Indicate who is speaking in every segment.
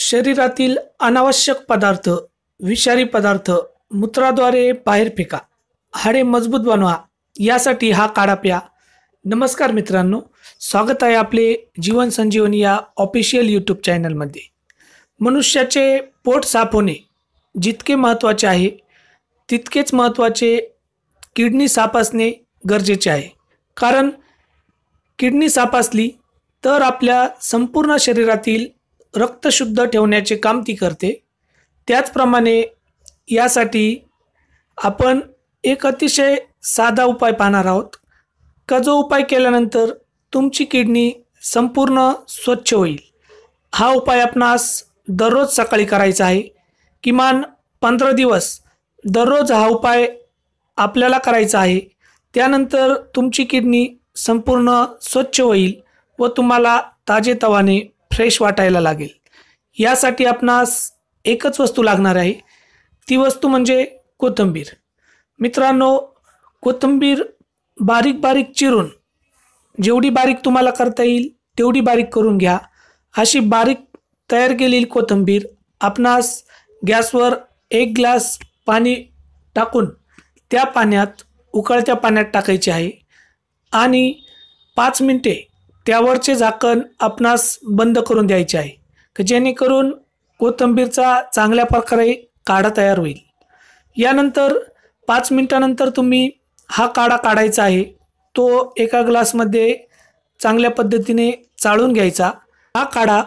Speaker 1: शरीरातील अनावश्यक पदार्थ विषारी पदार्थ मूत्राद्वारे बाहेर फेका हाडे मजबूत बनवा यासाठी हा काढा प्या नमस्कार मित्रांनो स्वागत आहे आपले जीवन संजीवनी या ऑफिशियल यूट्यूब चॅनलमध्ये मनुष्याचे पोट साफ होणे जितके महत्त्वाचे आहे तितकेच महत्त्वाचे किडनी साफ असणे गरजेचे आहे कारण किडनी साफ असली तर आपल्या संपूर्ण शरीरातील रक्त शुद्ध ठेवण्याचे काम ती करते त्याचप्रमाणे यासाठी आपण एक अतिशय साधा उपाय पाहणार आहोत का जो उपाय केल्यानंतर तुमची किडनी संपूर्ण स्वच्छ होईल हा उपाय आपणास दररोज सकाळी करायचा आहे किमान पंधरा दिवस दररोज हा उपाय आपल्याला करायचा आहे त्यानंतर तुमची किडनी संपूर्ण स्वच्छ होईल व तुम्हाला ताजेतवाने फ्रेश वाटायला लागेल यासाठी आपणास एकच वस्तू लागणार आहे ती वस्तू म्हणजे कोथिंबीर मित्रांनो कोथिंबीर बारीक बारीक चिरून जेवढी बारीक तुम्हाला करता येईल तेवढी बारीक करून घ्या अशी बारीक तयार केलेली कोथिंबीर आपणास गॅसवर एक ग्लास पाणी टाकून त्या पाण्यात उकळत्या पाण्यात टाकायची आहे आणि पाच मिनटे त्यावरचे झाकण आपणास बंद करून द्यायचे आहे जेणेकरून कोथंबीरचा चांगल्या प्रकारे काढा तयार होईल यानंतर पाच मिनटानंतर तुम्ही हा काढा काढायचा आहे तो एका ग्लासमध्ये चांगल्या पद्धतीने चाळून घ्यायचा हा काढा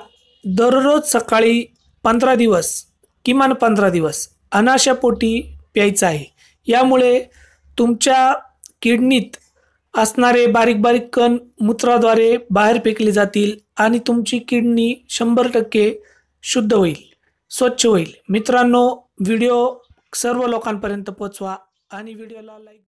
Speaker 1: दररोज सकाळी पंधरा दिवस किमान पंधरा दिवस अनाशापोटी प्यायचा आहे यामुळे तुमच्या किडनीत असणारे बारीक बारीक कण मूत्राद्वारे बाहेर फेकले जातील आणि तुमची किडनी शंभर टक्के शुद्ध होईल स्वच्छ होईल मित्रांनो व्हिडिओ सर्व लोकांपर्यंत पोचवा आणि व्हिडिओला लाईक